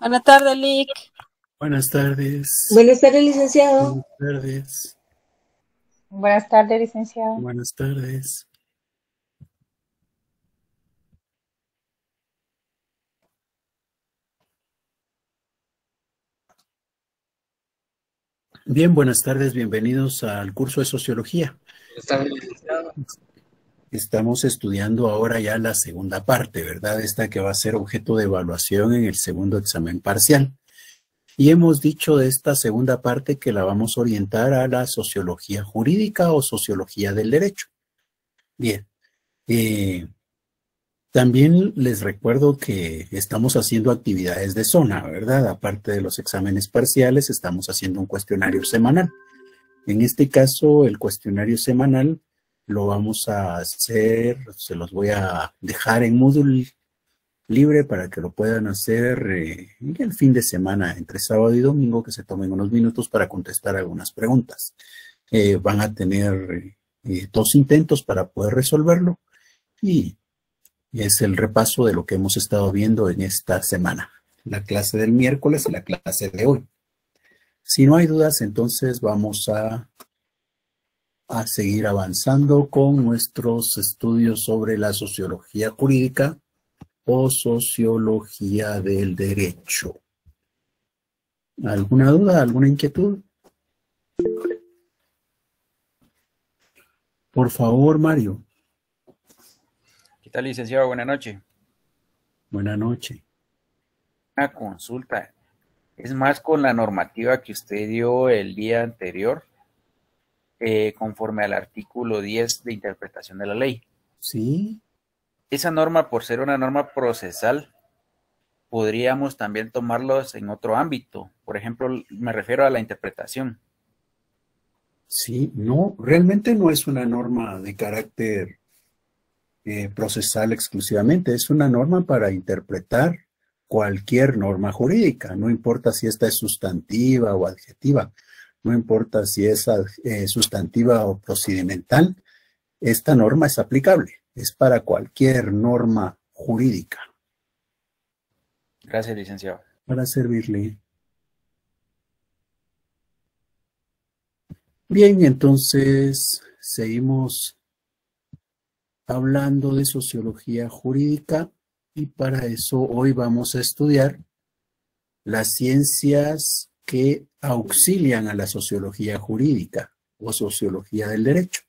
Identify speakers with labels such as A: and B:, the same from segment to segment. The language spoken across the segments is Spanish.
A: Buenas tardes, Lick. Buenas tardes. Buenas tardes, licenciado. Buenas tardes. Buenas tardes, licenciado. Buenas tardes. Bien, buenas tardes, bienvenidos al curso de sociología. Buenas tardes, licenciado estamos estudiando ahora ya la segunda parte, ¿verdad? Esta que va a ser objeto de evaluación en el segundo examen parcial. Y hemos dicho de esta segunda parte que la vamos a orientar a la sociología jurídica o sociología del derecho. Bien. Eh, también les recuerdo que estamos haciendo actividades de zona, ¿verdad? Aparte de los exámenes parciales, estamos haciendo un cuestionario semanal. En este caso, el cuestionario semanal lo vamos a hacer, se los voy a dejar en módulo libre para que lo puedan hacer eh, el fin de semana, entre sábado y domingo, que se tomen unos minutos para contestar algunas preguntas. Eh, van a tener eh, dos intentos para poder resolverlo y es el repaso de lo que hemos estado viendo en esta semana, la clase del miércoles y la clase de hoy. Si no hay dudas, entonces vamos a a seguir avanzando con nuestros estudios sobre la sociología jurídica o sociología del derecho. ¿Alguna duda, alguna inquietud? Por favor, Mario. ¿Qué tal, licenciado? Buenas noches. Buenas noches. Una consulta. Es más con la normativa que usted dio el día anterior eh, conforme al artículo 10 de interpretación de la ley. Sí. Esa norma, por ser una norma procesal, podríamos también tomarlos en otro ámbito. Por ejemplo, me refiero a la interpretación. Sí, no, realmente no es una norma de carácter eh, procesal exclusivamente, es una norma para interpretar cualquier norma jurídica, no importa si esta es sustantiva o adjetiva, no importa si es eh, sustantiva o procedimental, esta norma es aplicable, es para cualquier norma jurídica. Gracias, licenciado. Para servirle. Bien, entonces seguimos hablando de sociología jurídica y para eso hoy vamos a estudiar las ciencias que auxilian a la sociología jurídica o sociología del derecho.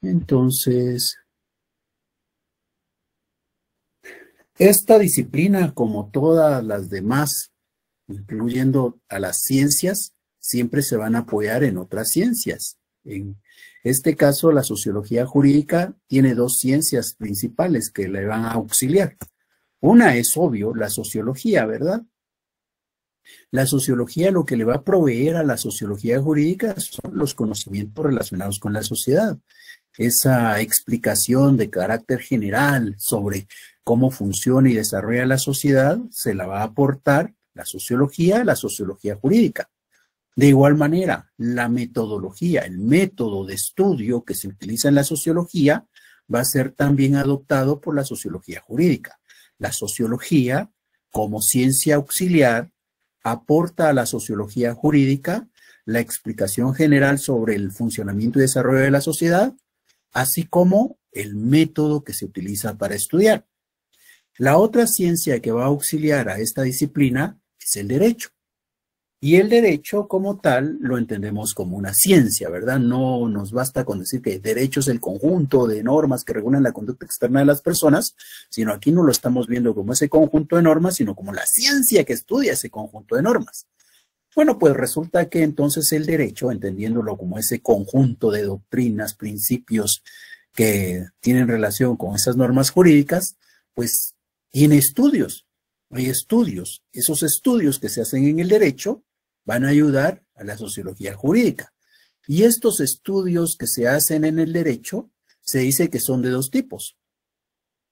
A: Entonces, esta disciplina, como todas las demás, incluyendo a las ciencias, siempre se van a apoyar en otras ciencias. En este caso, la sociología jurídica tiene dos ciencias principales que le van a auxiliar. Una es obvio, la sociología, ¿verdad? La sociología lo que le va a proveer a la sociología jurídica son los conocimientos relacionados con la sociedad. Esa explicación de carácter general sobre cómo funciona y desarrolla la sociedad se la va a aportar la sociología, a la sociología jurídica. De igual manera, la metodología, el método de estudio que se utiliza en la sociología va a ser también adoptado por la sociología jurídica. La sociología, como ciencia auxiliar, aporta a la sociología jurídica la explicación general sobre el funcionamiento y desarrollo de la sociedad, así como el método que se utiliza para estudiar. La otra ciencia que va a auxiliar a esta disciplina es el derecho. Y el derecho como tal lo entendemos como una ciencia, ¿verdad? No nos basta con decir que el derecho es el conjunto de normas que regulan la conducta externa de las personas, sino aquí no lo estamos viendo como ese conjunto de normas, sino como la ciencia que estudia ese conjunto de normas. Bueno, pues resulta que entonces el derecho, entendiéndolo como ese conjunto de doctrinas, principios que tienen relación con esas normas jurídicas, pues tiene estudios. Hay estudios. Esos estudios que se hacen en el derecho van a ayudar a la sociología jurídica. Y estos estudios que se hacen en el derecho se dice que son de dos tipos.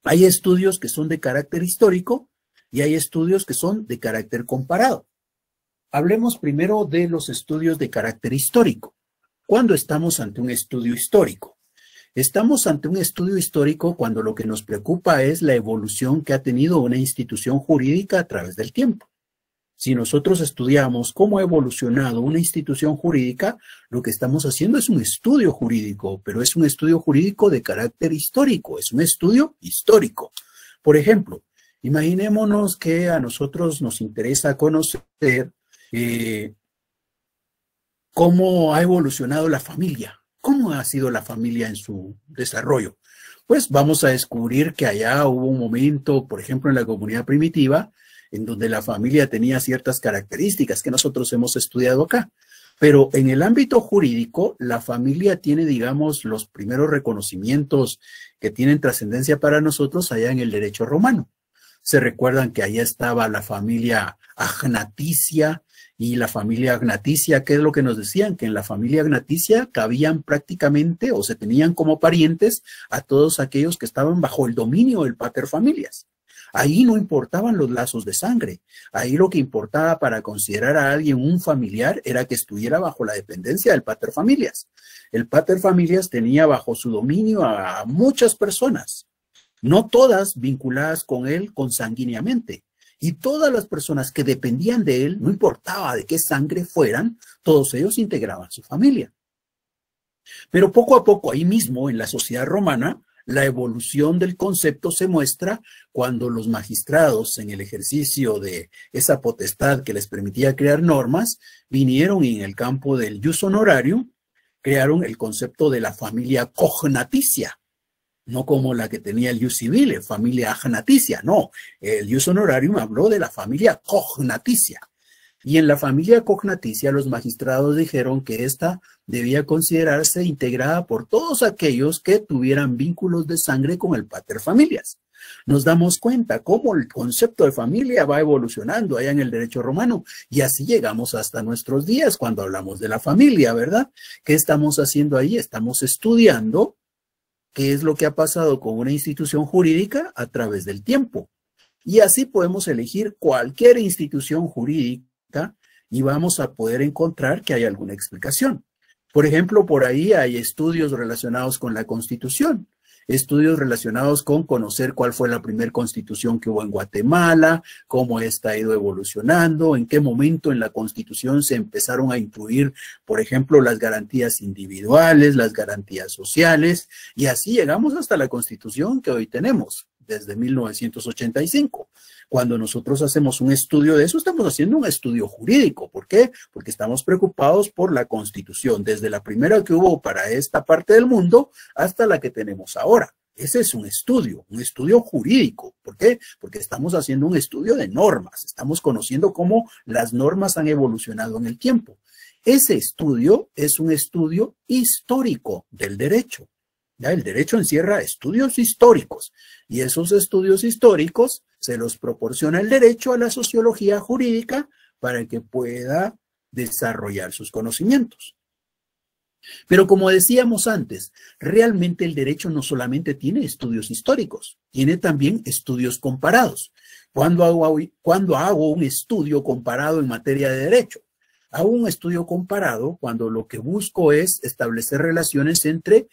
A: Hay estudios que son de carácter histórico y hay estudios que son de carácter comparado. Hablemos primero de los estudios de carácter histórico. ¿Cuándo estamos ante un estudio histórico? Estamos ante un estudio histórico cuando lo que nos preocupa es la evolución que ha tenido una institución jurídica a través del tiempo. Si nosotros estudiamos cómo ha evolucionado una institución jurídica, lo que estamos haciendo es un estudio jurídico, pero es un estudio jurídico de carácter histórico, es un estudio histórico. Por ejemplo, imaginémonos que a nosotros nos interesa conocer eh, cómo ha evolucionado la familia, cómo ha sido la familia en su desarrollo. Pues vamos a descubrir que allá hubo un momento, por ejemplo, en la comunidad primitiva, en donde la familia tenía ciertas características que nosotros hemos estudiado acá. Pero en el ámbito jurídico, la familia tiene, digamos, los primeros reconocimientos que tienen trascendencia para nosotros allá en el derecho romano. Se recuerdan que allá estaba la familia agnaticia y la familia agnaticia, ¿qué es lo que nos decían? Que en la familia agnaticia cabían prácticamente o se tenían como parientes a todos aquellos que estaban bajo el dominio del pater familias. Ahí no importaban los lazos de sangre. Ahí lo que importaba para considerar a alguien un familiar era que estuviera bajo la dependencia del pater familias. El pater familias tenía bajo su dominio a muchas personas, no todas vinculadas con él consanguíneamente. Y todas las personas que dependían de él, no importaba de qué sangre fueran, todos ellos integraban su familia. Pero poco a poco, ahí mismo, en la sociedad romana, la evolución del concepto se muestra cuando los magistrados, en el ejercicio de esa potestad que les permitía crear normas, vinieron en el campo del jus honorarium crearon el concepto de la familia cognaticia, no como la que tenía el jus civile, familia agnaticia, no. El jus honorarium habló de la familia cognaticia. Y en la familia cognaticia los magistrados dijeron que ésta debía considerarse integrada por todos aquellos que tuvieran vínculos de sangre con el pater familias. Nos damos cuenta cómo el concepto de familia va evolucionando allá en el derecho romano y así llegamos hasta nuestros días cuando hablamos de la familia, ¿verdad? ¿Qué estamos haciendo ahí? Estamos estudiando qué es lo que ha pasado con una institución jurídica a través del tiempo. Y así podemos elegir cualquier institución jurídica y vamos a poder encontrar que hay alguna explicación. Por ejemplo, por ahí hay estudios relacionados con la constitución, estudios relacionados con conocer cuál fue la primera constitución que hubo en Guatemala, cómo esta ha ido evolucionando, en qué momento en la constitución se empezaron a incluir, por ejemplo, las garantías individuales, las garantías sociales, y así llegamos hasta la constitución que hoy tenemos desde 1985. Cuando nosotros hacemos un estudio de eso, estamos haciendo un estudio jurídico. ¿Por qué? Porque estamos preocupados por la constitución, desde la primera que hubo para esta parte del mundo hasta la que tenemos ahora. Ese es un estudio, un estudio jurídico. ¿Por qué? Porque estamos haciendo un estudio de normas, estamos conociendo cómo las normas han evolucionado en el tiempo. Ese estudio es un estudio histórico del derecho. El derecho encierra estudios históricos y esos estudios históricos se los proporciona el derecho a la sociología jurídica para que pueda desarrollar sus conocimientos. Pero como decíamos antes, realmente el derecho no solamente tiene estudios históricos, tiene también estudios comparados. ¿Cuándo hago, cuando hago un estudio comparado en materia de derecho? Hago un estudio comparado cuando lo que busco es establecer relaciones entre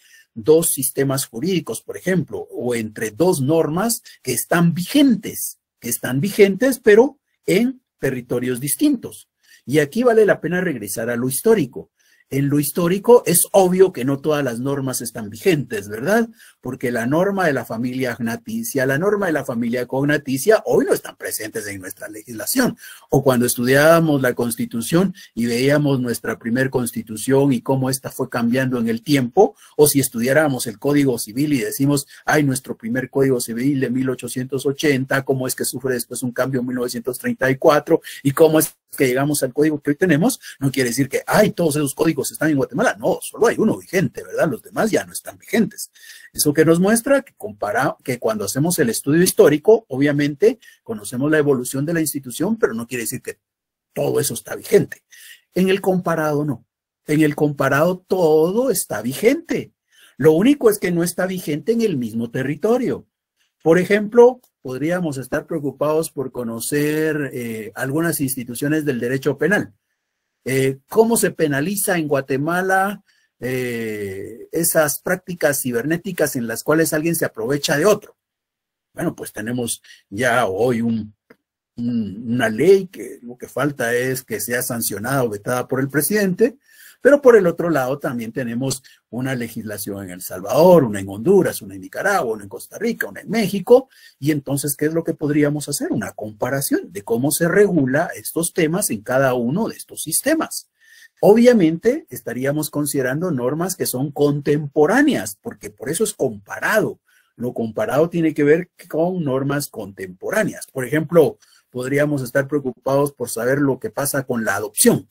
A: dos sistemas jurídicos, por ejemplo, o entre dos normas que están vigentes, que están vigentes, pero en territorios distintos. Y aquí vale la pena regresar a lo histórico. En lo histórico es obvio que no todas las normas están vigentes, ¿verdad? porque la norma de la familia agnaticia, la norma de la familia cognaticia, hoy no están presentes en nuestra legislación. O cuando estudiábamos la constitución y veíamos nuestra primer constitución y cómo ésta fue cambiando en el tiempo, o si estudiáramos el Código Civil y decimos, ay, nuestro primer Código Civil de 1880, cómo es que sufre después un cambio en 1934 y cómo es que llegamos al código que hoy tenemos, no quiere decir que, ay, todos esos códigos están en Guatemala. No, solo hay uno vigente, ¿verdad? Los demás ya no están vigentes. Eso que nos muestra que que cuando hacemos el estudio histórico, obviamente conocemos la evolución de la institución, pero no quiere decir que todo eso está vigente. En el comparado no. En el comparado todo está vigente. Lo único es que no está vigente en el mismo territorio. Por ejemplo, podríamos estar preocupados por conocer eh, algunas instituciones del derecho penal. Eh, ¿Cómo se penaliza en Guatemala eh, esas prácticas cibernéticas en las cuales alguien se aprovecha de otro. Bueno, pues tenemos ya hoy una ley que lo que falta es que sea sancionada o vetada por el presidente, pero por el otro lado también tenemos una legislación en El Salvador, una en Honduras, una en Nicaragua, una en Costa Rica, una en México. Y entonces, ¿qué es lo que podríamos hacer? Una comparación de cómo se regula estos temas en cada uno de estos sistemas. Obviamente estaríamos considerando normas que son contemporáneas, porque por eso es comparado. Lo comparado tiene que ver con normas contemporáneas. Por ejemplo, podríamos estar preocupados por saber lo que pasa con la adopción.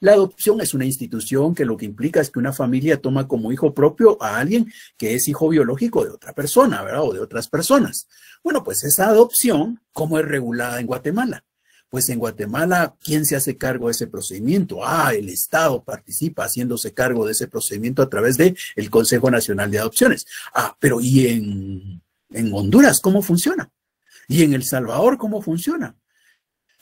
A: La adopción es una institución que lo que implica es que una familia toma como hijo propio a alguien que es hijo biológico de otra persona, ¿verdad? O de otras personas. Bueno, pues esa adopción, ¿cómo es regulada en Guatemala? Pues en Guatemala, ¿quién se hace cargo de ese procedimiento? Ah, el Estado participa haciéndose cargo de ese procedimiento a través del el Consejo Nacional de Adopciones. Ah, pero ¿y en, en Honduras cómo funciona? ¿Y en El Salvador cómo funciona?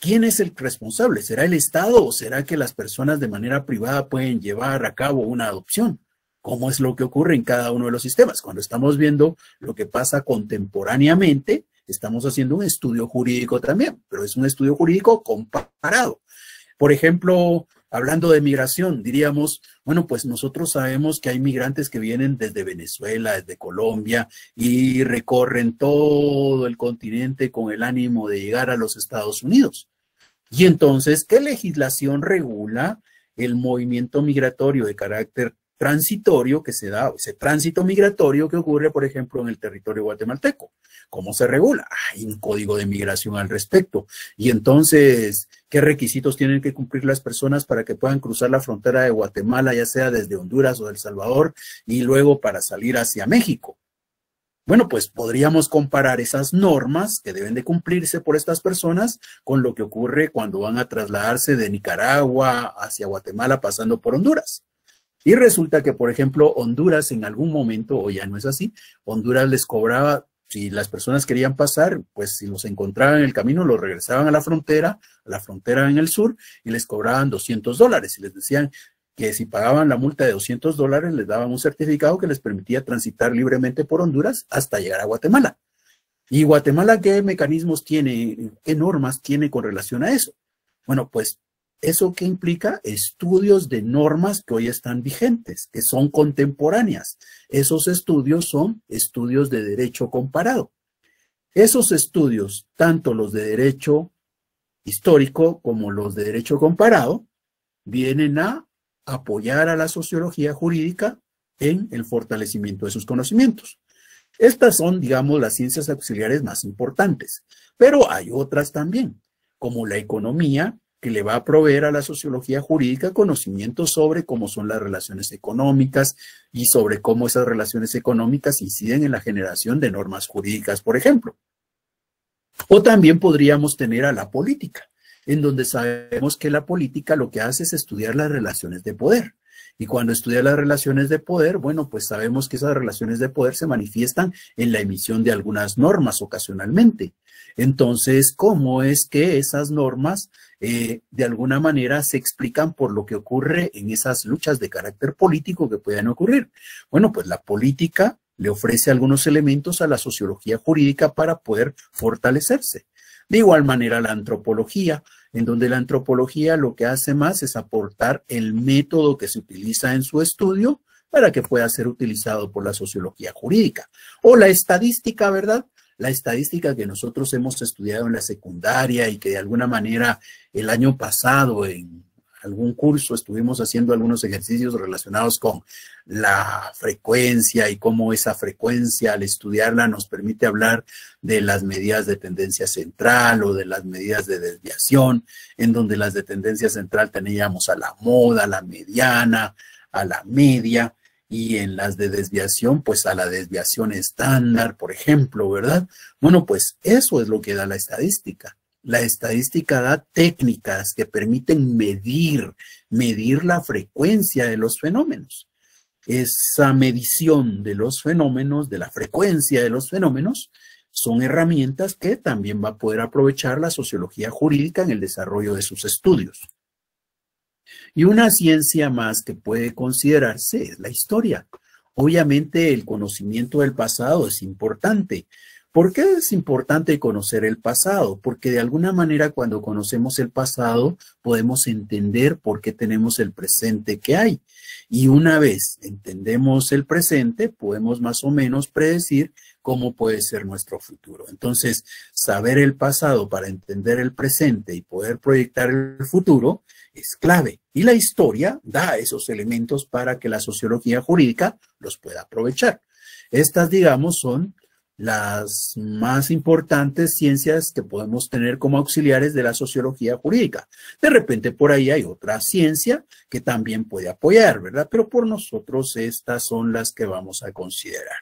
A: ¿Quién es el responsable? ¿Será el Estado o será que las personas de manera privada pueden llevar a cabo una adopción? ¿Cómo es lo que ocurre en cada uno de los sistemas? Cuando estamos viendo lo que pasa contemporáneamente, Estamos haciendo un estudio jurídico también, pero es un estudio jurídico comparado. Por ejemplo, hablando de migración, diríamos, bueno, pues nosotros sabemos que hay migrantes que vienen desde Venezuela, desde Colombia y recorren todo el continente con el ánimo de llegar a los Estados Unidos. Y entonces, ¿qué legislación regula el movimiento migratorio de carácter transitorio que se da, ese tránsito migratorio que ocurre, por ejemplo, en el territorio guatemalteco? ¿Cómo se regula? Hay un código de migración al respecto. Y entonces, ¿qué requisitos tienen que cumplir las personas para que puedan cruzar la frontera de Guatemala, ya sea desde Honduras o El Salvador, y luego para salir hacia México? Bueno, pues podríamos comparar esas normas que deben de cumplirse por estas personas con lo que ocurre cuando van a trasladarse de Nicaragua hacia Guatemala pasando por Honduras. Y resulta que, por ejemplo, Honduras en algún momento, o ya no es así, Honduras les cobraba si las personas querían pasar, pues si los encontraban en el camino, los regresaban a la frontera, a la frontera en el sur, y les cobraban 200 dólares y les decían que si pagaban la multa de 200 dólares, les daban un certificado que les permitía transitar libremente por Honduras hasta llegar a Guatemala. ¿Y Guatemala qué mecanismos tiene, qué normas tiene con relación a eso? Bueno, pues ¿Eso qué implica? Estudios de normas que hoy están vigentes, que son contemporáneas. Esos estudios son estudios de derecho comparado. Esos estudios, tanto los de derecho histórico como los de derecho comparado, vienen a apoyar a la sociología jurídica en el fortalecimiento de sus conocimientos. Estas son, digamos, las ciencias auxiliares más importantes, pero hay otras también, como la economía, que le va a proveer a la sociología jurídica conocimiento sobre cómo son las relaciones económicas y sobre cómo esas relaciones económicas inciden en la generación de normas jurídicas, por ejemplo. O también podríamos tener a la política, en donde sabemos que la política lo que hace es estudiar las relaciones de poder. Y cuando estudia las relaciones de poder, bueno, pues sabemos que esas relaciones de poder se manifiestan en la emisión de algunas normas ocasionalmente. Entonces, ¿cómo es que esas normas eh, de alguna manera se explican por lo que ocurre en esas luchas de carácter político que pueden ocurrir. Bueno, pues la política le ofrece algunos elementos a la sociología jurídica para poder fortalecerse. De igual manera la antropología, en donde la antropología lo que hace más es aportar el método que se utiliza en su estudio para que pueda ser utilizado por la sociología jurídica. O la estadística, ¿verdad? la estadística que nosotros hemos estudiado en la secundaria y que de alguna manera el año pasado en algún curso estuvimos haciendo algunos ejercicios relacionados con la frecuencia y cómo esa frecuencia al estudiarla nos permite hablar de las medidas de tendencia central o de las medidas de desviación, en donde las de tendencia central teníamos a la moda, a la mediana, a la media y en las de desviación, pues a la desviación estándar, por ejemplo, ¿verdad? Bueno, pues eso es lo que da la estadística. La estadística da técnicas que permiten medir, medir la frecuencia de los fenómenos. Esa medición de los fenómenos, de la frecuencia de los fenómenos, son herramientas que también va a poder aprovechar la sociología jurídica en el desarrollo de sus estudios. Y una ciencia más que puede considerarse es la historia. Obviamente el conocimiento del pasado es importante. ¿Por qué es importante conocer el pasado? Porque de alguna manera cuando conocemos el pasado podemos entender por qué tenemos el presente que hay. Y una vez entendemos el presente, podemos más o menos predecir cómo puede ser nuestro futuro. Entonces, saber el pasado para entender el presente y poder proyectar el futuro es clave. Y la historia da esos elementos para que la sociología jurídica los pueda aprovechar. Estas, digamos, son las más importantes ciencias que podemos tener como auxiliares de la sociología jurídica. De repente por ahí hay otra ciencia que también puede apoyar, ¿verdad? Pero por nosotros estas son las que vamos a considerar.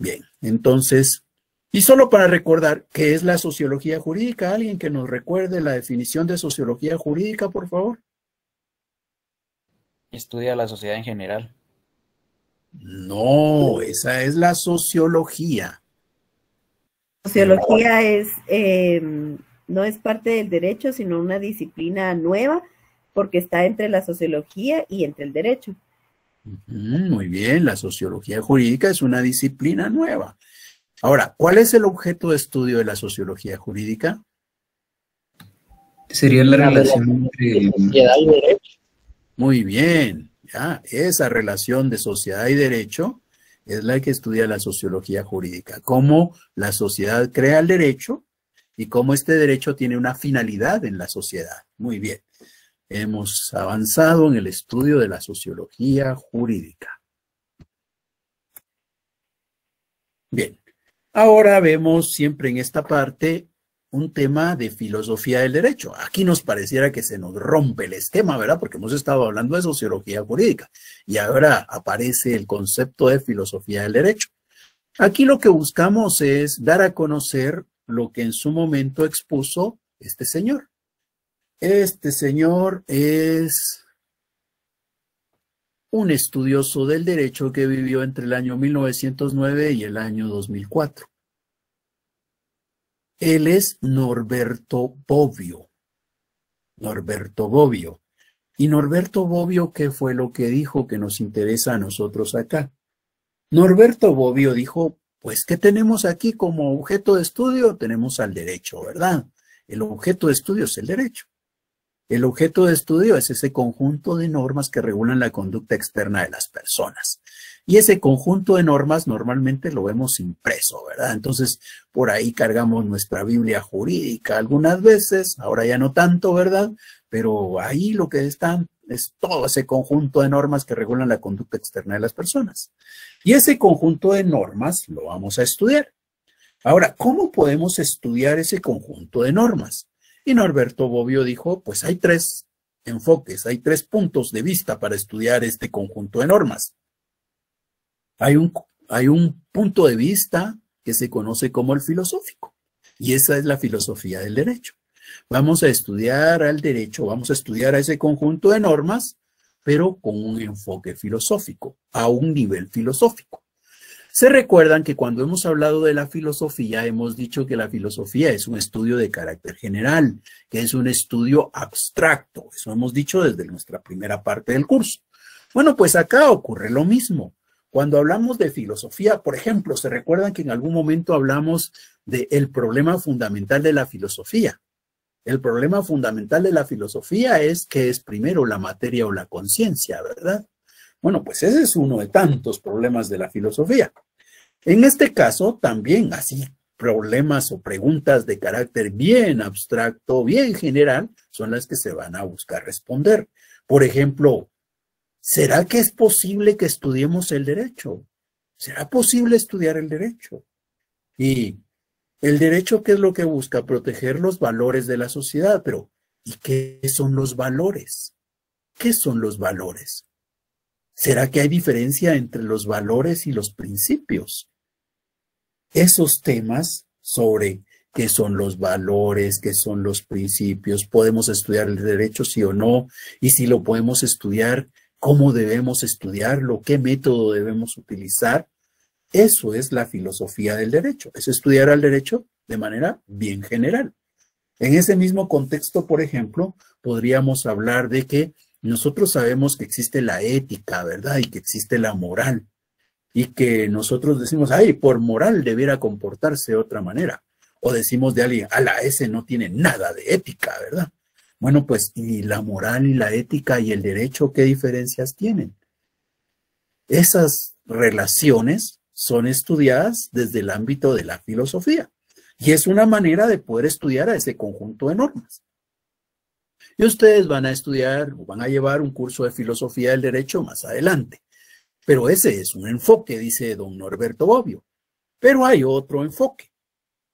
A: Bien, entonces, y solo para recordar, ¿qué es la sociología jurídica? ¿Alguien que nos recuerde la definición de sociología jurídica, por favor? Estudia la sociedad en general. No, esa es la sociología. Sociología es, eh, no es parte del derecho, sino una disciplina nueva porque está entre la sociología y entre el derecho. Muy bien, la sociología jurídica es una disciplina nueva. Ahora, ¿cuál es el objeto de estudio de la sociología jurídica?
B: Sería la, relación
A: entre sociedad y derecho. Muy bien, ya, esa relación de sociedad y derecho es la que estudia la sociología jurídica, cómo la sociedad crea el derecho y cómo este derecho tiene una finalidad en la sociedad. Muy bien hemos avanzado en el estudio de la sociología jurídica. Bien, ahora vemos siempre en esta parte un tema de filosofía del derecho. Aquí nos pareciera que se nos rompe el esquema, ¿verdad? Porque hemos estado hablando de sociología jurídica y ahora aparece el concepto de filosofía del derecho. Aquí lo que buscamos es dar a conocer lo que en su momento expuso este señor, este señor es un estudioso del derecho que vivió entre el año 1909 y el año 2004. Él es Norberto Bobbio. Norberto Bobbio. ¿Y Norberto Bobbio qué fue lo que dijo que nos interesa a nosotros acá? Norberto Bobbio dijo, pues, ¿qué tenemos aquí como objeto de estudio? Tenemos al derecho, ¿verdad? El objeto de estudio es el derecho. El objeto de estudio es ese conjunto de normas que regulan la conducta externa de las personas. Y ese conjunto de normas normalmente lo vemos impreso, ¿verdad? Entonces, por ahí cargamos nuestra Biblia jurídica algunas veces, ahora ya no tanto, ¿verdad? Pero ahí lo que está es todo ese conjunto de normas que regulan la conducta externa de las personas. Y ese conjunto de normas lo vamos a estudiar. Ahora, ¿cómo podemos estudiar ese conjunto de normas? Y Norberto Bobbio dijo, pues hay tres enfoques, hay tres puntos de vista para estudiar este conjunto de normas. Hay un, hay un punto de vista que se conoce como el filosófico, y esa es la filosofía del derecho. Vamos a estudiar al derecho, vamos a estudiar a ese conjunto de normas, pero con un enfoque filosófico, a un nivel filosófico. Se recuerdan que cuando hemos hablado de la filosofía, hemos dicho que la filosofía es un estudio de carácter general, que es un estudio abstracto. Eso hemos dicho desde nuestra primera parte del curso. Bueno, pues acá ocurre lo mismo. Cuando hablamos de filosofía, por ejemplo, se recuerdan que en algún momento hablamos del problema fundamental de la filosofía. El problema fundamental de la filosofía es que es primero la materia o la conciencia, ¿verdad? Bueno, pues ese es uno de tantos problemas de la filosofía. En este caso, también así, problemas o preguntas de carácter bien abstracto, bien general, son las que se van a buscar responder. Por ejemplo, ¿será que es posible que estudiemos el derecho? ¿Será posible estudiar el derecho? Y el derecho, ¿qué es lo que busca? Proteger los valores de la sociedad, pero ¿y qué son los valores? ¿Qué son los valores? ¿Será que hay diferencia entre los valores y los principios? Esos temas sobre qué son los valores, qué son los principios, podemos estudiar el derecho sí o no, y si lo podemos estudiar, cómo debemos estudiarlo, qué método debemos utilizar. Eso es la filosofía del derecho, es estudiar al derecho de manera bien general. En ese mismo contexto, por ejemplo, podríamos hablar de que nosotros sabemos que existe la ética, ¿verdad? Y que existe la moral. Y que nosotros decimos, ay, por moral debiera comportarse de otra manera. O decimos de alguien, a la no tiene nada de ética, ¿verdad? Bueno, pues, ¿y la moral y la ética y el derecho qué diferencias tienen? Esas relaciones son estudiadas desde el ámbito de la filosofía. Y es una manera de poder estudiar a ese conjunto de normas. Y ustedes van a estudiar o van a llevar un curso de filosofía del derecho más adelante. Pero ese es un enfoque, dice don Norberto Bobbio. Pero hay otro enfoque,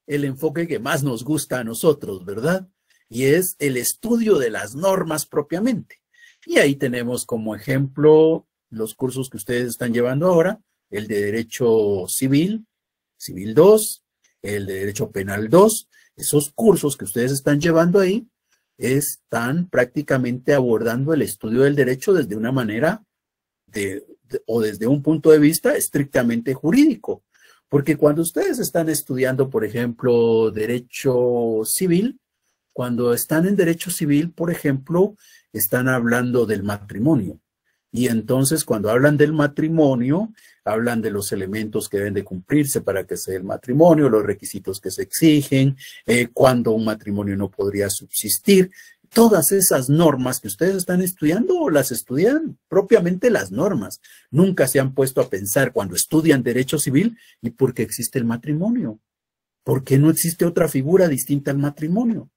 A: el enfoque que más nos gusta a nosotros, ¿verdad? Y es el estudio de las normas propiamente. Y ahí tenemos como ejemplo los cursos que ustedes están llevando ahora, el de Derecho Civil, Civil 2, el de Derecho Penal 2, esos cursos que ustedes están llevando ahí están prácticamente abordando el estudio del derecho desde una manera de, o desde un punto de vista estrictamente jurídico. Porque cuando ustedes están estudiando, por ejemplo, derecho civil, cuando están en derecho civil, por ejemplo, están hablando del matrimonio, y entonces cuando hablan del matrimonio, hablan de los elementos que deben de cumplirse para que sea el matrimonio, los requisitos que se exigen, eh, cuando un matrimonio no podría subsistir. Todas esas normas que ustedes están estudiando o las estudian propiamente las normas. Nunca se han puesto a pensar cuando estudian derecho civil y por qué existe el matrimonio. ¿Por qué no existe otra figura distinta al matrimonio?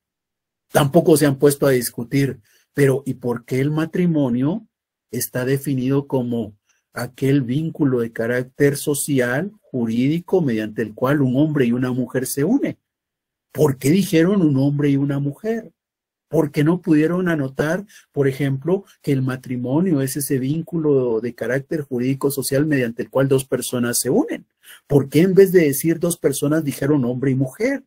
A: Tampoco se han puesto a discutir, pero ¿y por qué el matrimonio está definido como aquel vínculo de carácter social, jurídico, mediante el cual un hombre y una mujer se unen. ¿Por qué dijeron un hombre y una mujer? porque no pudieron anotar, por ejemplo, que el matrimonio es ese vínculo de carácter jurídico social mediante el cual dos personas se unen. ¿Por qué en vez de decir dos personas dijeron hombre y mujer?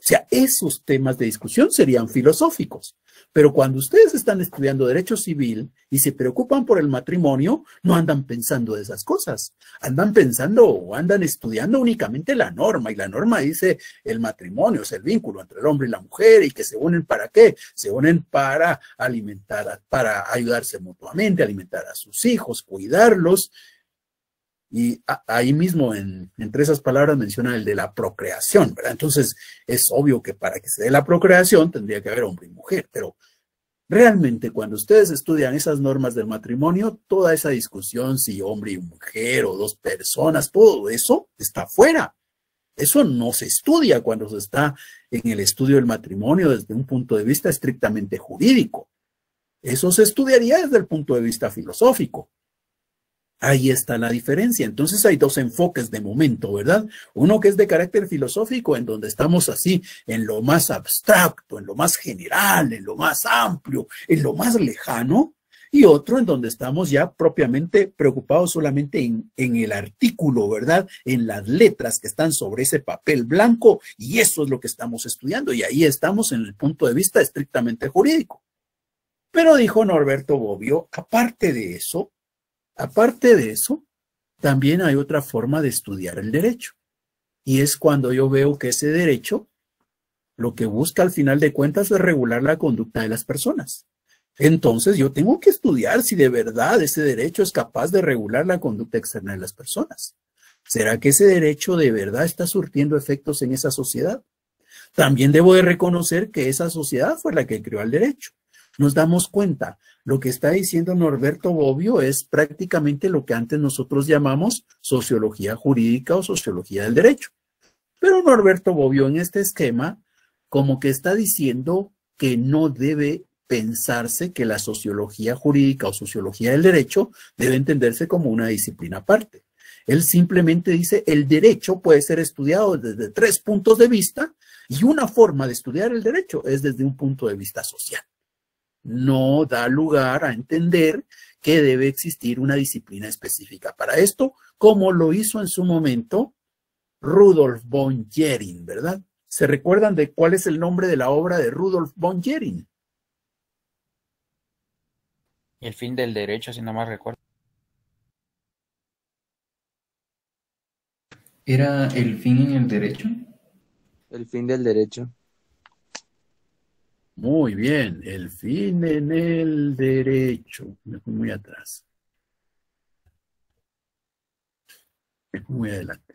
A: O sea, esos temas de discusión serían filosóficos. Pero cuando ustedes están estudiando derecho civil y se preocupan por el matrimonio, no andan pensando de esas cosas. Andan pensando o andan estudiando únicamente la norma. Y la norma dice el matrimonio es el vínculo entre el hombre y la mujer y que se unen para qué? Se unen para alimentar, para ayudarse mutuamente, alimentar a sus hijos, cuidarlos, y ahí mismo, entre esas palabras, menciona el de la procreación, ¿verdad? Entonces, es obvio que para que se dé la procreación tendría que haber hombre y mujer, pero realmente cuando ustedes estudian esas normas del matrimonio, toda esa discusión si hombre y mujer o dos personas, todo eso está fuera. Eso no se estudia cuando se está en el estudio del matrimonio desde un punto de vista estrictamente jurídico. Eso se estudiaría desde el punto de vista filosófico. Ahí está la diferencia. Entonces hay dos enfoques de momento, ¿verdad? Uno que es de carácter filosófico, en donde estamos así, en lo más abstracto, en lo más general, en lo más amplio, en lo más lejano, y otro en donde estamos ya propiamente preocupados solamente en, el artículo, ¿verdad? En las letras que están sobre ese papel blanco y eso es lo que estamos estudiando y ahí estamos en el punto de vista estrictamente jurídico. Pero dijo Norberto Bobbio, aparte de eso, Aparte de eso, también hay otra forma de estudiar el derecho. Y es cuando yo veo que ese derecho lo que busca al final de cuentas es regular la conducta de las personas. Entonces yo tengo que estudiar si de verdad ese derecho es capaz de regular la conducta externa de las personas. ¿Será que ese derecho de verdad está surtiendo efectos en esa sociedad? También debo de reconocer que esa sociedad fue la que creó el derecho nos damos cuenta. Lo que está diciendo Norberto Bobbio es prácticamente lo que antes nosotros llamamos sociología jurídica o sociología del derecho. Pero Norberto Bobbio en este esquema como que está diciendo que no debe pensarse que la sociología jurídica o sociología del derecho debe entenderse como una disciplina aparte. Él simplemente dice, el derecho puede ser estudiado desde tres puntos de vista y una forma de estudiar el derecho es desde un punto de vista social no da lugar a entender que debe existir una disciplina específica para esto, como lo hizo en su momento Rudolf von Jering, ¿verdad? ¿Se recuerdan de cuál es el nombre de la obra de Rudolf von Jering? El fin del derecho, si no más recuerdo. ¿Era el fin en el derecho? El fin del derecho. Muy bien, el fin en el derecho. Me fui muy atrás. muy adelante.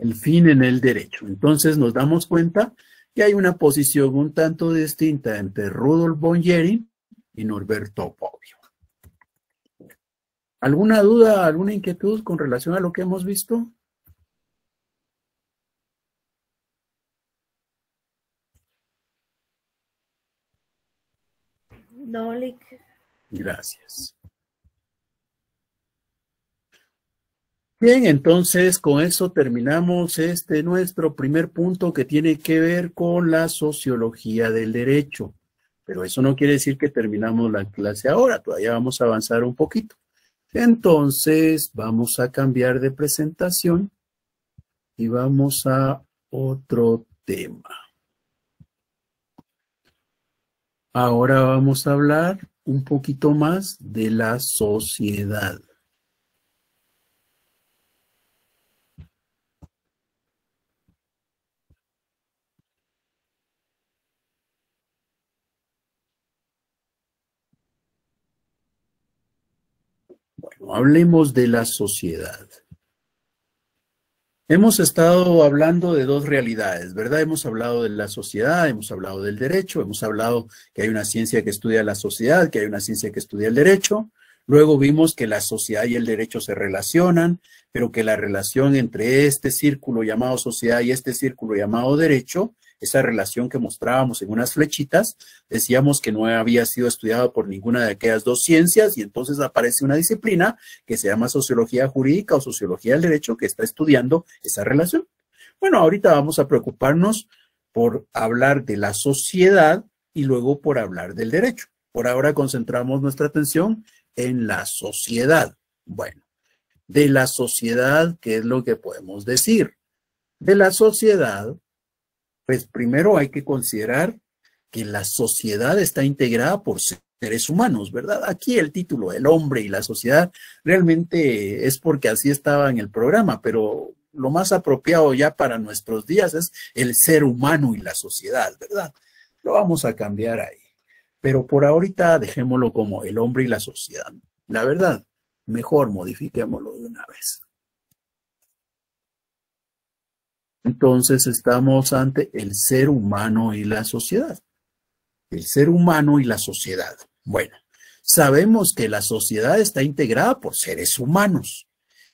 A: el fin en el derecho. Entonces nos damos cuenta y hay una posición un tanto distinta entre Rudolf von y Norberto Bobbio. ¿Alguna duda, alguna inquietud con relación a lo que hemos visto? No, Gracias. Bien, entonces con eso terminamos este nuestro primer punto que tiene que ver con la sociología del derecho. Pero eso no quiere decir que terminamos la clase ahora, todavía vamos a avanzar un poquito. Entonces vamos a cambiar de presentación y vamos a otro tema. Ahora vamos a hablar un poquito más de la sociedad. Hablemos de la sociedad. Hemos estado hablando de dos realidades, ¿verdad? Hemos hablado de la sociedad, hemos hablado del derecho, hemos hablado que hay una ciencia que estudia la sociedad, que hay una ciencia que estudia el derecho. Luego vimos que la sociedad y el derecho se relacionan, pero que la relación entre este círculo llamado sociedad y este círculo llamado derecho esa relación que mostrábamos en unas flechitas, decíamos que no había sido estudiada por ninguna de aquellas dos ciencias y entonces aparece una disciplina que se llama sociología jurídica o sociología del derecho que está estudiando esa relación. Bueno, ahorita vamos a preocuparnos por hablar de la sociedad y luego por hablar del derecho. Por ahora concentramos nuestra atención en la sociedad. Bueno, de la sociedad, ¿qué es lo que podemos decir? De la sociedad pues primero hay que considerar que la sociedad está integrada por seres humanos, ¿verdad? Aquí el título, el hombre y la sociedad, realmente es porque así estaba en el programa, pero lo más apropiado ya para nuestros días es el ser humano y la sociedad, ¿verdad? Lo vamos a cambiar ahí. Pero por ahorita dejémoslo como el hombre y la sociedad. La verdad, mejor modifiquémoslo de una vez. Entonces estamos ante el ser humano y la sociedad. El ser humano y la sociedad. Bueno, sabemos que la sociedad está integrada por seres humanos,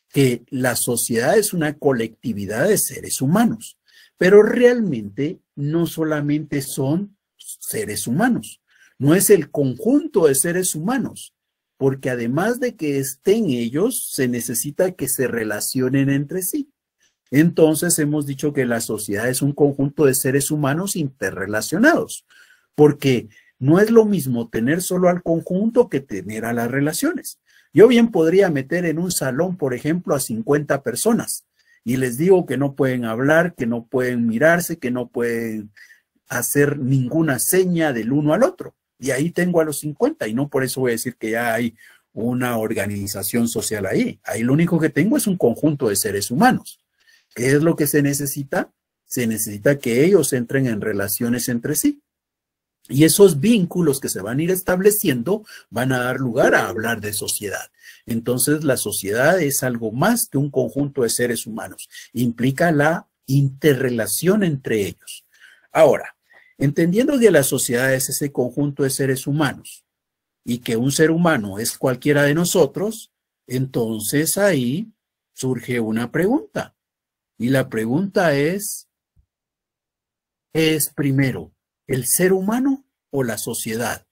A: que la sociedad es una colectividad de seres humanos, pero realmente no solamente son seres humanos, no es el conjunto de seres humanos, porque además de que estén ellos, se necesita que se relacionen entre sí. Entonces hemos dicho que la sociedad es un conjunto de seres humanos interrelacionados, porque no es lo mismo tener solo al conjunto que tener a las relaciones. Yo bien podría meter en un salón, por ejemplo, a 50 personas y les digo que no pueden hablar, que no pueden mirarse, que no pueden hacer ninguna seña del uno al otro. Y ahí tengo a los 50 y no por eso voy a decir que ya hay una organización social ahí. Ahí lo único que tengo es un conjunto de seres humanos. ¿Qué es lo que se necesita? Se necesita que ellos entren en relaciones entre sí. Y esos vínculos que se van a ir estableciendo van a dar lugar a hablar de sociedad. Entonces, la sociedad es algo más que un conjunto de seres humanos. Implica la interrelación entre ellos. Ahora, entendiendo que la sociedad es ese conjunto de seres humanos y que un ser humano es cualquiera de nosotros, entonces ahí surge una pregunta. Y la pregunta es, ¿qué es primero, el ser humano o la sociedad?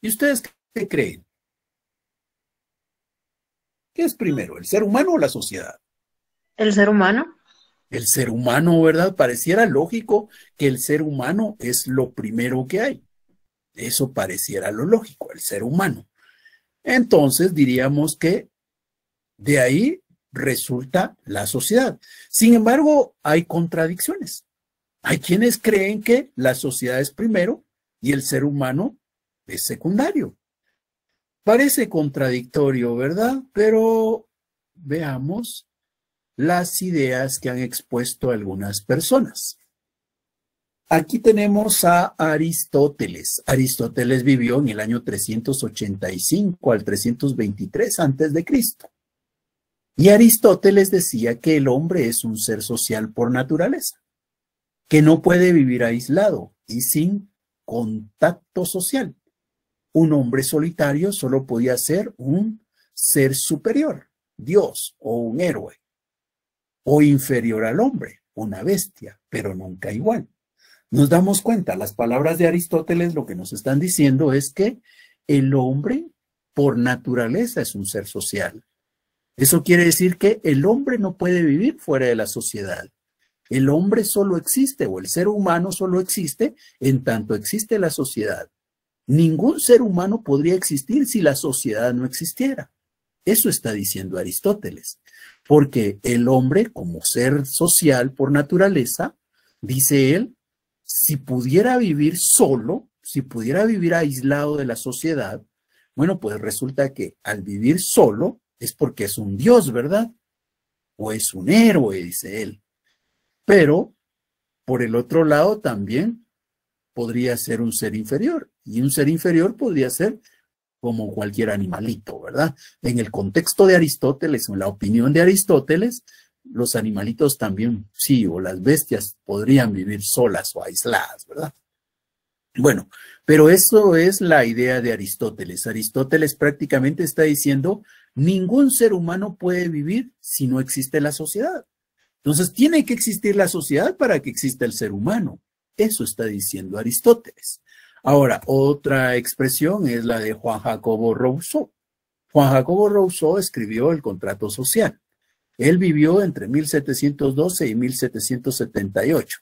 A: ¿Y ustedes qué creen? ¿Qué es primero, el ser humano o la sociedad? El ser humano. El ser humano, ¿verdad? Pareciera lógico que el ser humano es lo primero que hay. Eso pareciera lo lógico, el ser humano. Entonces diríamos que de ahí resulta la sociedad. Sin embargo, hay contradicciones. Hay quienes creen que la sociedad es primero y el ser humano es secundario. Parece contradictorio, ¿verdad? Pero veamos las ideas que han expuesto algunas personas. Aquí tenemos a Aristóteles. Aristóteles vivió en el año 385 al 323 antes de Cristo. Y Aristóteles decía que el hombre es un ser social por naturaleza, que no puede vivir aislado y sin contacto social. Un hombre solitario solo podía ser un ser superior, Dios o un héroe, o inferior al hombre, una bestia, pero nunca igual. Nos damos cuenta, las palabras de Aristóteles lo que nos están diciendo es que el hombre por naturaleza es un ser social, eso quiere decir que el hombre no puede vivir fuera de la sociedad. El hombre solo existe o el ser humano solo existe en tanto existe la sociedad. Ningún ser humano podría existir si la sociedad no existiera. Eso está diciendo Aristóteles. Porque el hombre, como ser social por naturaleza, dice él, si pudiera vivir solo, si pudiera vivir aislado de la sociedad, bueno, pues resulta que al vivir solo, es porque es un dios, ¿verdad? O es un héroe, dice él. Pero, por el otro lado, también podría ser un ser inferior. Y un ser inferior podría ser como cualquier animalito, ¿verdad? En el contexto de Aristóteles, en la opinión de Aristóteles, los animalitos también, sí, o las bestias podrían vivir solas o aisladas, ¿verdad? Bueno, pero eso es la idea de Aristóteles. Aristóteles prácticamente está diciendo Ningún ser humano puede vivir si no existe la sociedad. Entonces tiene que existir la sociedad para que exista el ser humano. Eso está diciendo Aristóteles. Ahora, otra expresión es la de Juan Jacobo Rousseau. Juan Jacobo Rousseau escribió El contrato social. Él vivió entre 1712 y 1778.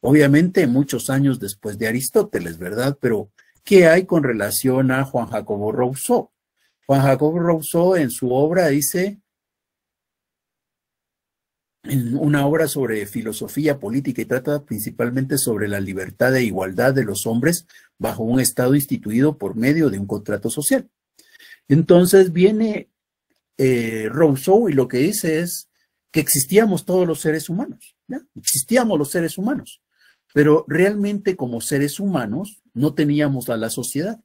A: Obviamente muchos años después de Aristóteles, ¿verdad? Pero, ¿qué hay con relación a Juan Jacobo Rousseau? Juan Jacob Rousseau en su obra dice, en una obra sobre filosofía política y trata principalmente sobre la libertad e igualdad de los hombres bajo un Estado instituido por medio de un contrato social. Entonces viene eh, Rousseau y lo que dice es que existíamos todos los seres humanos, existíamos los seres humanos, pero realmente como seres humanos no teníamos a la sociedad.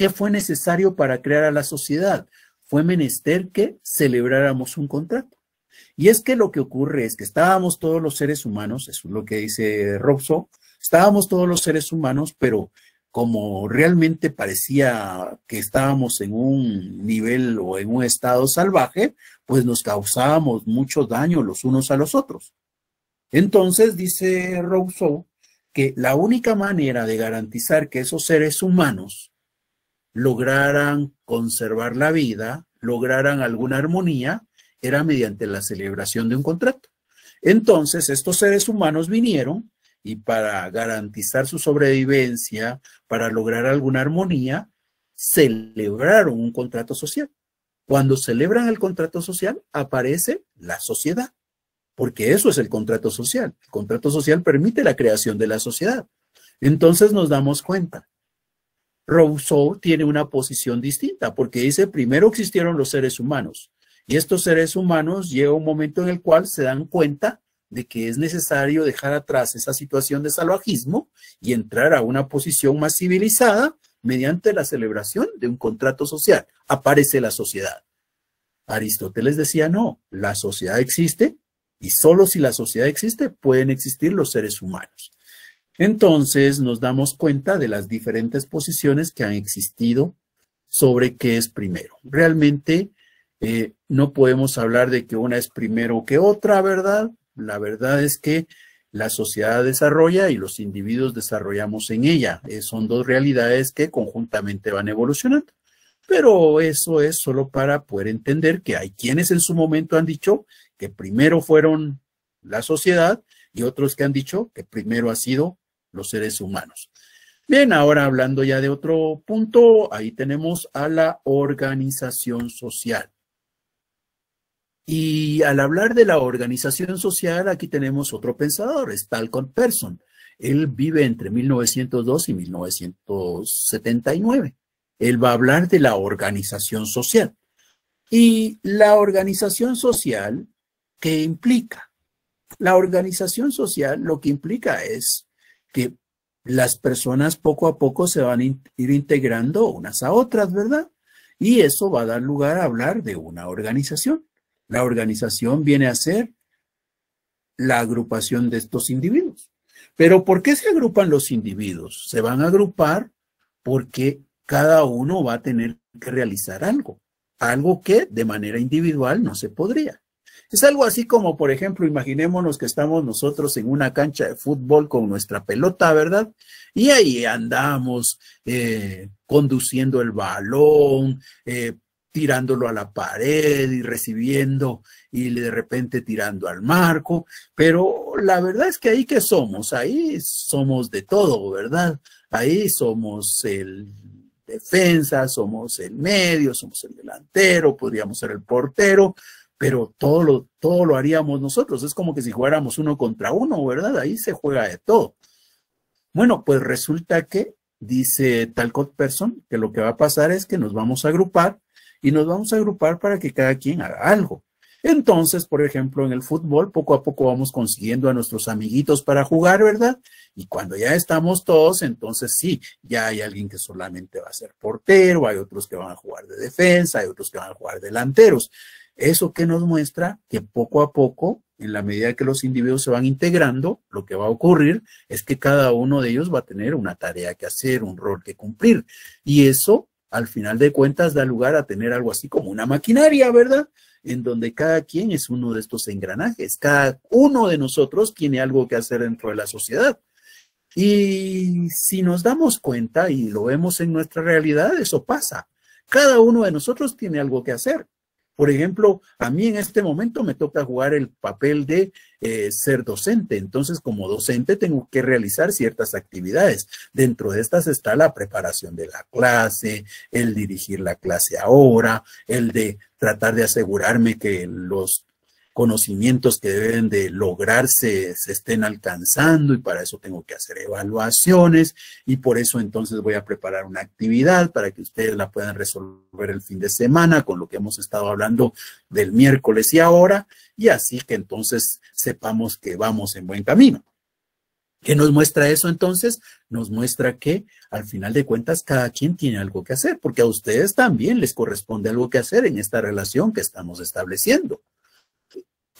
A: ¿Qué fue necesario para crear a la sociedad? Fue menester que celebráramos un contrato. Y es que lo que ocurre es que estábamos todos los seres humanos, eso es lo que dice Robson, estábamos todos los seres humanos, pero como realmente parecía que estábamos en un nivel o en un estado salvaje, pues nos causábamos mucho daño los unos a los otros. Entonces dice Rousseau que la única manera de garantizar que esos seres humanos lograran conservar la vida, lograran alguna armonía, era mediante la celebración de un contrato. Entonces, estos seres humanos vinieron y para garantizar su sobrevivencia, para lograr alguna armonía, celebraron un contrato social. Cuando celebran el contrato social, aparece la sociedad, porque eso es el contrato social. El contrato social permite la creación de la sociedad. Entonces nos damos cuenta Rousseau tiene una posición distinta, porque dice, primero existieron los seres humanos, y estos seres humanos llega un momento en el cual se dan cuenta de que es necesario dejar atrás esa situación de salvajismo y entrar a una posición más civilizada mediante la celebración de un contrato social. Aparece la sociedad. Aristóteles decía, no, la sociedad existe y solo si la sociedad existe pueden existir los seres humanos. Entonces nos damos cuenta de las diferentes posiciones que han existido sobre qué es primero. Realmente eh, no podemos hablar de que una es primero que otra, ¿verdad? La verdad es que la sociedad desarrolla y los individuos desarrollamos en ella. Eh, son dos realidades que conjuntamente van evolucionando. Pero eso es solo para poder entender que hay quienes en su momento han dicho que primero fueron la sociedad y otros que han dicho que primero ha sido los seres humanos. Bien, ahora hablando ya de otro punto, ahí tenemos a la organización social. Y al hablar de la organización social, aquí tenemos otro pensador, es Talcott Person. Él vive entre 1902 y 1979. Él va a hablar de la organización social. Y la organización social, ¿qué implica? La organización social lo que implica es que las personas poco a poco se van a ir integrando unas a otras, ¿verdad? Y eso va a dar lugar a hablar de una organización. La organización viene a ser la agrupación de estos individuos. Pero ¿por qué se agrupan los individuos? Se van a agrupar porque cada uno va a tener que realizar algo, algo que de manera individual no se podría. Es algo así como, por ejemplo, imaginémonos que estamos nosotros en una cancha de fútbol con nuestra pelota, ¿verdad? Y ahí andamos eh, conduciendo el balón, eh, tirándolo a la pared y recibiendo y de repente tirando al marco, pero la verdad es que ahí que somos, ahí somos de todo, ¿verdad? Ahí somos el defensa, somos el medio, somos el delantero, podríamos ser el portero, pero todo lo, todo lo haríamos nosotros. Es como que si jugáramos uno contra uno, ¿verdad? Ahí se juega de todo. Bueno, pues resulta que, dice Talcott Person, que lo que va a pasar es que nos vamos a agrupar y nos vamos a agrupar para que cada quien haga algo. Entonces, por ejemplo, en el fútbol, poco a poco vamos consiguiendo a nuestros amiguitos para jugar, ¿verdad? Y cuando ya estamos todos, entonces sí, ya hay alguien que solamente va a ser portero, hay otros que van a jugar de defensa, hay otros que van a jugar delanteros. ¿Eso que nos muestra? Que poco a poco, en la medida que los individuos se van integrando, lo que va a ocurrir es que cada uno de ellos va a tener una tarea que hacer, un rol que cumplir. Y eso, al final de cuentas, da lugar a tener algo así como una maquinaria, ¿verdad? En donde cada quien es uno de estos engranajes. Cada uno de nosotros tiene algo que hacer dentro de la sociedad. Y si nos damos cuenta y lo vemos en nuestra realidad, eso pasa. Cada uno de nosotros tiene algo que hacer por ejemplo, a mí en este momento me toca jugar el papel de eh, ser docente. Entonces, como docente tengo que realizar ciertas actividades. Dentro de estas está la preparación de la clase, el dirigir la clase ahora, el de tratar de asegurarme que los conocimientos que deben de lograrse se estén alcanzando y para eso tengo que hacer evaluaciones y por eso entonces voy a preparar una actividad para que ustedes la puedan resolver el fin de semana con lo que hemos estado hablando del miércoles y ahora y así que entonces sepamos que vamos en buen camino. ¿Qué nos muestra eso entonces? Nos muestra que al final de cuentas cada quien tiene algo que hacer, porque a ustedes también les corresponde algo que hacer en esta relación que estamos estableciendo.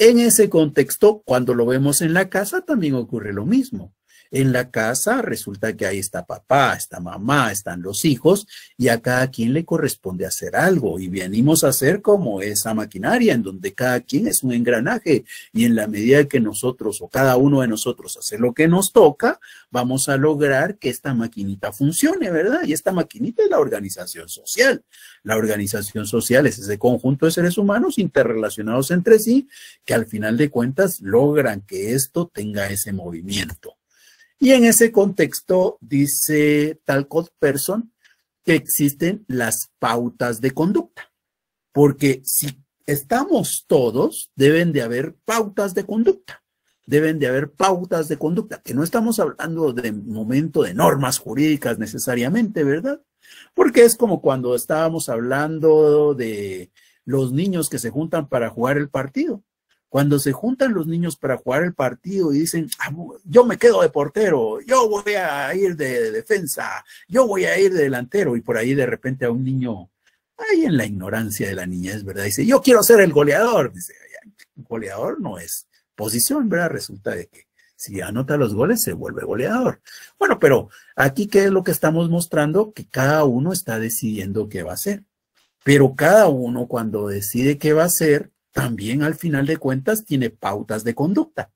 A: En ese contexto, cuando lo vemos en la casa, también ocurre lo mismo. En la casa resulta que ahí está papá, está mamá, están los hijos y a cada quien le corresponde hacer algo y venimos a hacer como esa maquinaria en donde cada quien es un engranaje y en la medida que nosotros o cada uno de nosotros hace lo que nos toca, vamos a lograr que esta maquinita funcione, ¿verdad? Y esta maquinita es la organización social. La organización social es ese conjunto de seres humanos interrelacionados entre sí que al final de cuentas logran que esto tenga ese movimiento. Y en ese contexto dice Talcott Person que existen las pautas de conducta, porque si estamos todos, deben de haber pautas de conducta, deben de haber pautas de conducta, que no estamos hablando de momento de normas jurídicas necesariamente, ¿verdad? Porque es como cuando estábamos hablando de los niños que se juntan para jugar el partido. Cuando se juntan los niños para jugar el partido y dicen, ah, yo me quedo de portero, yo voy a ir de, defensa, yo voy a ir de delantero, y por ahí de repente a un niño, ahí en la ignorancia de la niña, es ¿verdad? Dice, yo quiero ser el goleador. Dice, goleador no es posición, ¿verdad? Resulta de que si anota los goles se vuelve goleador. Bueno, pero aquí qué es lo que estamos mostrando, que cada uno está decidiendo qué va a hacer. Pero cada uno cuando decide qué va a hacer, también al final de cuentas tiene pautas de conducta.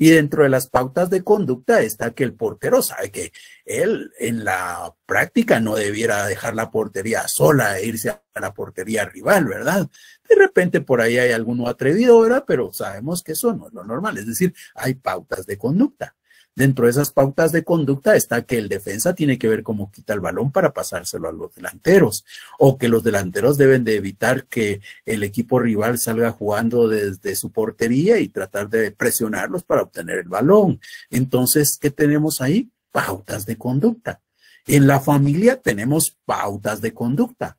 A: Y dentro de las pautas de conducta está que el portero sabe que él en la práctica no debiera dejar la portería sola e irse a la portería rival, ¿verdad? De repente por ahí hay alguno atrevido, ¿verdad? Pero sabemos que eso no es lo normal, es decir, hay pautas de conducta. Dentro de esas pautas de conducta está que el defensa tiene que ver cómo quita el balón para pasárselo a los delanteros, o que los delanteros deben de evitar que el equipo rival salga jugando desde su portería y tratar de presionarlos para obtener el balón. Entonces, ¿qué tenemos ahí? Pautas de conducta. En la familia tenemos pautas de conducta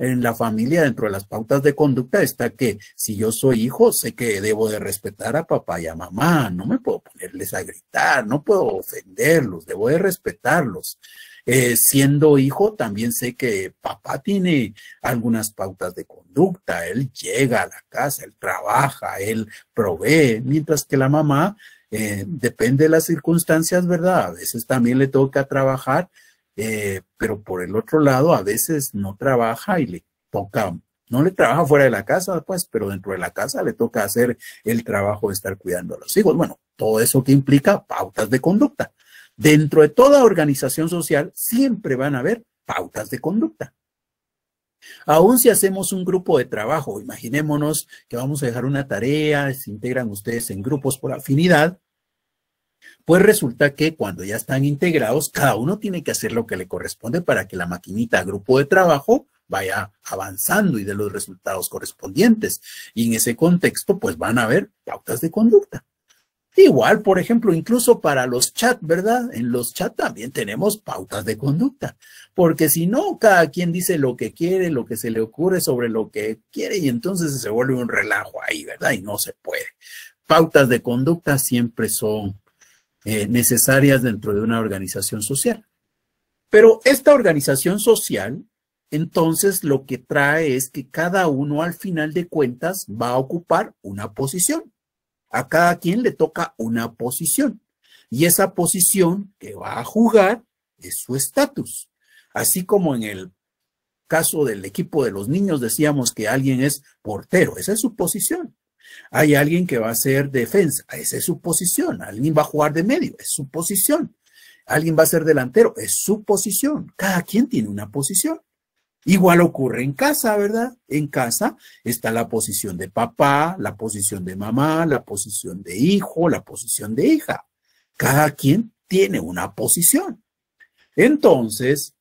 A: en la familia, dentro de las pautas de conducta, está que si yo soy hijo, sé que debo de respetar a papá y a mamá, no me puedo ponerles a gritar, no puedo ofenderlos, debo de respetarlos. Eh, siendo hijo, también sé que papá tiene algunas pautas de conducta, él llega a la casa, él trabaja, él provee, mientras que la mamá, eh, depende de las circunstancias, ¿verdad? A veces también le toca trabajar, eh, pero por el otro lado a veces no trabaja y le toca, no le trabaja fuera de la casa, pues, pero dentro de la casa le toca hacer el trabajo de estar cuidando a los hijos. Bueno, todo eso que implica pautas de conducta. Dentro de toda organización social siempre van a haber pautas de conducta. Aún si hacemos un grupo de trabajo, imaginémonos que vamos a dejar una tarea, se integran ustedes en grupos por afinidad, pues resulta que cuando ya están integrados, cada uno tiene que hacer lo que le corresponde para que la maquinita, grupo de trabajo, vaya avanzando y de los resultados correspondientes. Y en ese contexto, pues van a haber pautas de conducta. Igual, por ejemplo, incluso para los chats, ¿verdad? En los chats también tenemos pautas de conducta, porque si no, cada quien dice lo que quiere, lo que se le ocurre sobre lo que quiere y entonces se vuelve un relajo ahí, ¿verdad? Y no se puede. Pautas de conducta siempre son eh, necesarias dentro de una organización social. Pero esta organización social, entonces lo que trae es que cada uno al final de cuentas va a ocupar una posición. A cada quien le toca una posición. Y esa posición que va a jugar es su estatus. Así como en el caso del equipo de los niños decíamos que alguien es portero, esa es su posición. Hay alguien que va a ser defensa, esa es su posición. Alguien va a jugar de medio, es su posición. Alguien va a ser delantero, es su posición. Cada quien tiene una posición. Igual ocurre en casa, ¿verdad? En casa está la posición de papá, la posición de mamá, la posición de hijo, la posición de hija. Cada quien tiene una posición. Entonces,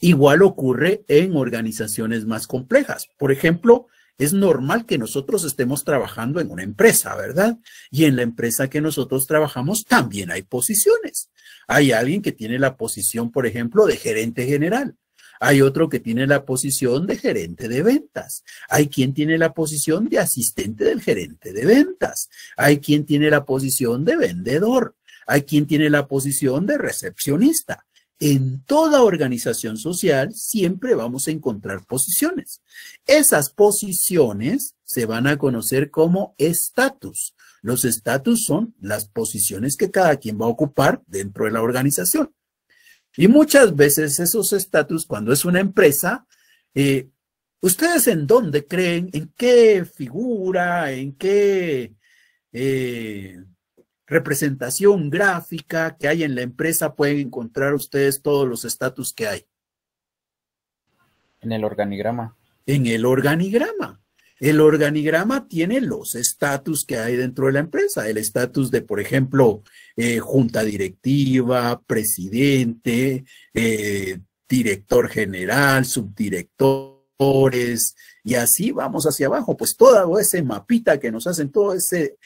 A: igual ocurre en organizaciones más complejas. Por ejemplo, es normal que nosotros estemos trabajando en una empresa, ¿verdad? Y en la empresa que nosotros trabajamos también hay posiciones. Hay alguien que tiene la posición, por ejemplo, de gerente general. Hay otro que tiene la posición de gerente de ventas. Hay quien tiene la posición de asistente del gerente de ventas. Hay quien tiene la posición de vendedor. Hay quien tiene la posición de recepcionista. En toda organización social siempre vamos a encontrar posiciones. Esas posiciones se van a conocer como estatus. Los estatus son las posiciones que cada quien va a ocupar dentro de la organización. Y muchas veces esos estatus, cuando es una empresa, eh, ¿ustedes en dónde creen? ¿En qué figura? ¿En qué eh, representación gráfica que hay en la empresa, pueden encontrar ustedes todos los estatus que hay. En el organigrama. En el organigrama. El organigrama tiene los estatus que hay dentro de la empresa. El estatus de, por ejemplo, eh, junta directiva, presidente, eh, director general, subdirectores, y así vamos hacia abajo. Pues todo ese mapita que nos hacen, todo ese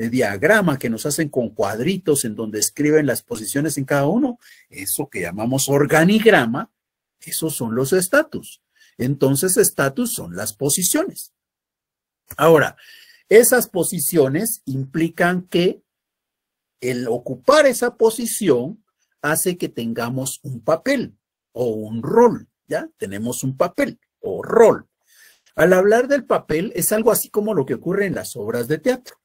A: el eh, diagrama que nos hacen con cuadritos en donde escriben las posiciones en cada uno, eso que llamamos organigrama, esos son los estatus. Entonces, estatus son las posiciones. Ahora, esas posiciones implican que el ocupar esa posición hace que tengamos un papel o un rol, ¿ya? Tenemos un papel o rol. Al hablar del papel es algo así como lo que ocurre en las obras de teatro.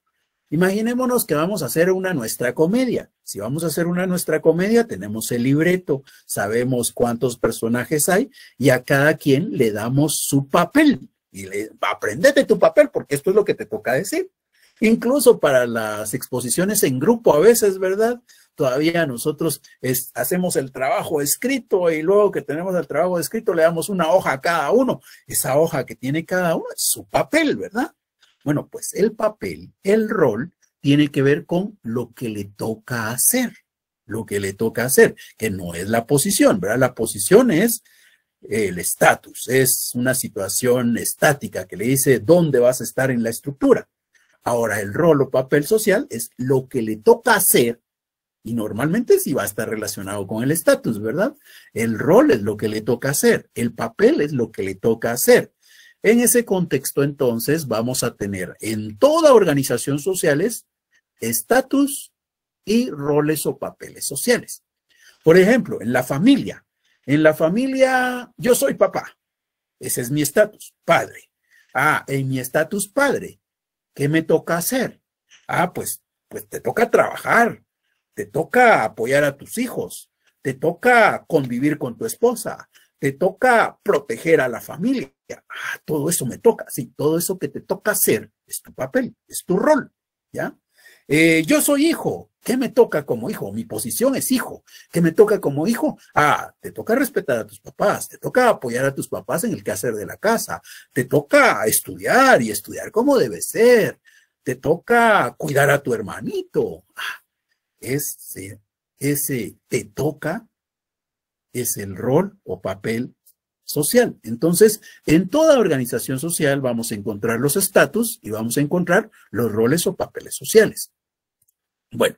A: Imaginémonos que vamos a hacer una nuestra comedia. Si vamos a hacer una nuestra comedia, tenemos el libreto, sabemos cuántos personajes hay y a cada quien le damos su papel. Y le, aprendete tu papel porque esto es lo que te toca decir. Incluso para las exposiciones en grupo a veces, ¿verdad? Todavía nosotros hacemos el trabajo escrito y luego que tenemos el trabajo escrito le damos una hoja a cada uno. Esa hoja que tiene cada uno es su papel, ¿verdad? Bueno, pues el papel, el rol, tiene que ver con lo que le toca hacer, lo que le toca hacer, que no es la posición, ¿verdad? La posición es el estatus, es una situación estática que le dice dónde vas a estar en la estructura. Ahora, el rol o papel social es lo que le toca hacer y normalmente sí va a estar relacionado con el estatus, ¿verdad? El rol es lo que le toca hacer, el papel es lo que le toca hacer. En ese contexto, entonces, vamos a tener en toda organización sociales estatus y roles o papeles sociales. Por ejemplo, en la familia. En la familia, yo soy papá. Ese es mi estatus, padre. Ah, en mi estatus padre, ¿qué me toca hacer? Ah, pues, pues te toca trabajar, te toca apoyar a tus hijos, te toca convivir con tu esposa, te toca proteger a la familia. Ah, todo eso me toca, sí, todo eso que te toca hacer es tu papel, es tu rol, ¿ya? Eh, yo soy hijo, ¿qué me toca como hijo? Mi posición es hijo, ¿qué me toca como hijo? Ah, te toca respetar a tus papás, te toca apoyar a tus papás en el quehacer de la casa, te toca estudiar y estudiar como debe ser, te toca cuidar a tu hermanito. Ah, ese, ese te toca es el rol o papel social. Entonces, en toda organización social vamos a encontrar los estatus y vamos a encontrar los roles o papeles sociales. Bueno,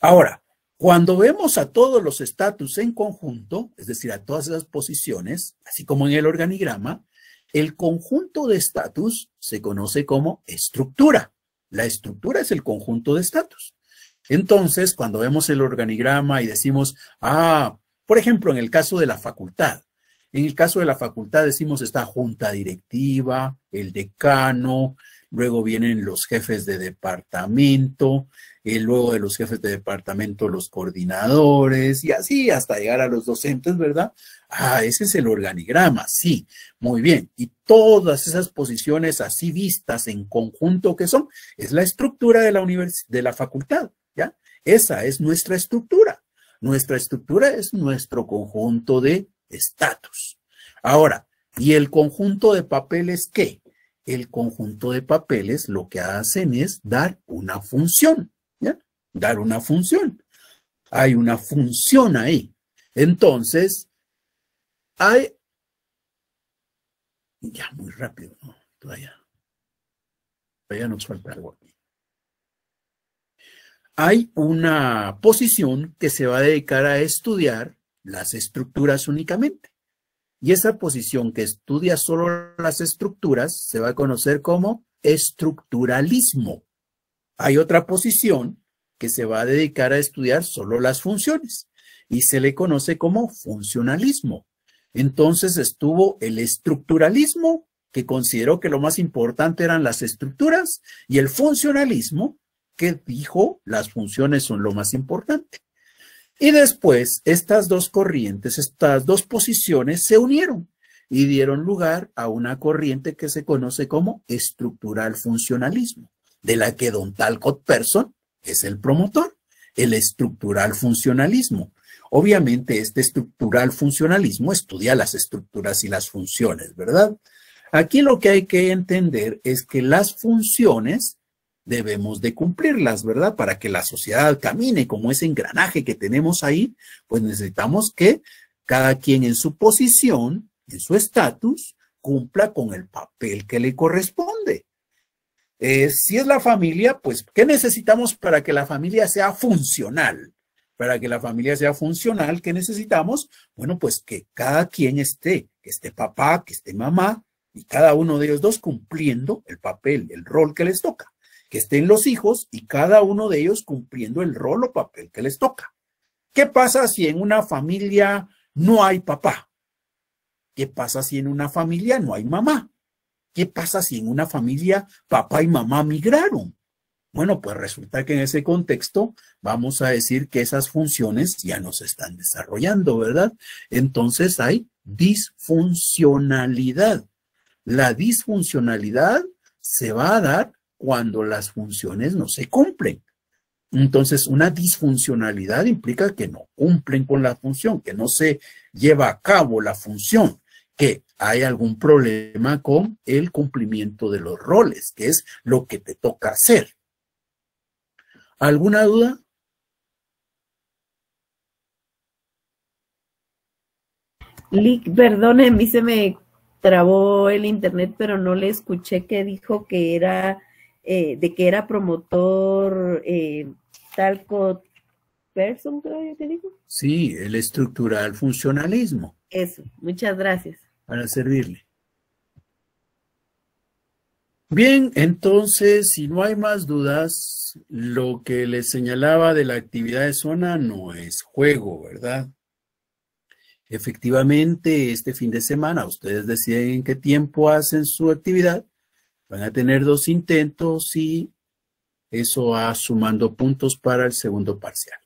A: ahora, cuando vemos a todos los estatus en conjunto, es decir, a todas las posiciones, así como en el organigrama, el conjunto de estatus se conoce como estructura. La estructura es el conjunto de estatus. Entonces, cuando vemos el organigrama y decimos, ah, por ejemplo, en el caso de la facultad. En el caso de la facultad decimos está junta directiva, el decano, luego vienen los jefes de departamento, y eh, luego de los jefes de departamento los coordinadores y así hasta llegar a los docentes, ¿verdad? Ah, ese es el organigrama, sí, muy bien. Y todas esas posiciones así vistas en conjunto que son, es la estructura de la, de la facultad, ¿ya? Esa es nuestra estructura. Nuestra estructura es nuestro conjunto de estatus. Ahora, ¿y el conjunto de papeles qué? El conjunto de papeles lo que hacen es dar una función, ¿ya? Dar una función. Hay una función ahí. Entonces, hay... Ya, muy rápido, ¿no? Todavía. Todavía nos falta algo aquí hay una posición que se va a dedicar a estudiar las estructuras únicamente. Y esa posición que estudia solo las estructuras se va a conocer como estructuralismo. Hay otra posición que se va a dedicar a estudiar solo las funciones y se le conoce como funcionalismo. Entonces estuvo el estructuralismo, que consideró que lo más importante eran las estructuras, y el funcionalismo, que dijo, las funciones son lo más importante. Y después, estas dos corrientes, estas dos posiciones se unieron y dieron lugar a una corriente que se conoce como estructural funcionalismo, de la que Don Talcott Person es el promotor, el estructural funcionalismo. Obviamente, este estructural funcionalismo estudia las estructuras y las funciones, ¿verdad? Aquí lo que hay que entender es que las funciones debemos de cumplirlas, ¿verdad? Para que la sociedad camine como ese engranaje que tenemos ahí, pues necesitamos que cada quien en su posición, en su estatus, cumpla con el papel que le corresponde. Eh, si es la familia, pues, ¿qué necesitamos para que la familia sea funcional? Para que la familia sea funcional, ¿qué necesitamos? Bueno, pues que cada quien esté, que esté papá, que esté mamá, y cada uno de ellos dos cumpliendo el papel, el rol que les toca que estén los hijos y cada uno de ellos cumpliendo el rol o papel que les toca. ¿Qué pasa si en una familia no hay papá? ¿Qué pasa si en una familia no hay mamá? ¿Qué pasa si en una familia papá y mamá migraron? Bueno, pues resulta que en ese contexto vamos a decir que esas funciones ya no se están desarrollando, ¿verdad? Entonces hay disfuncionalidad. La disfuncionalidad se va a dar cuando las funciones no se cumplen. Entonces, una disfuncionalidad implica que no cumplen con la función, que no se lleva a cabo la función, que hay algún problema con el cumplimiento de los roles, que es lo que te toca hacer. ¿Alguna duda? Lick, perdone, a mí se me trabó el internet, pero no le escuché que dijo que era eh, de que era promotor eh, talco Person, creo yo que digo. Sí, el estructural funcionalismo. Eso, muchas gracias. Para servirle. Bien, entonces, si no hay más dudas, lo que les señalaba de la actividad de zona no es juego, ¿verdad? Efectivamente, este fin de semana ustedes deciden en qué tiempo hacen su actividad Van a tener dos intentos y eso va sumando puntos para el segundo parcial.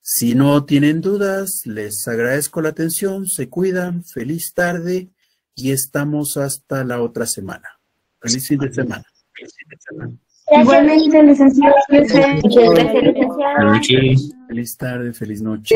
A: Si no tienen dudas, les agradezco la atención, se cuidan, feliz tarde y estamos hasta la otra semana. Feliz fin de semana. Feliz fin de semana. Feliz tarde, feliz noche.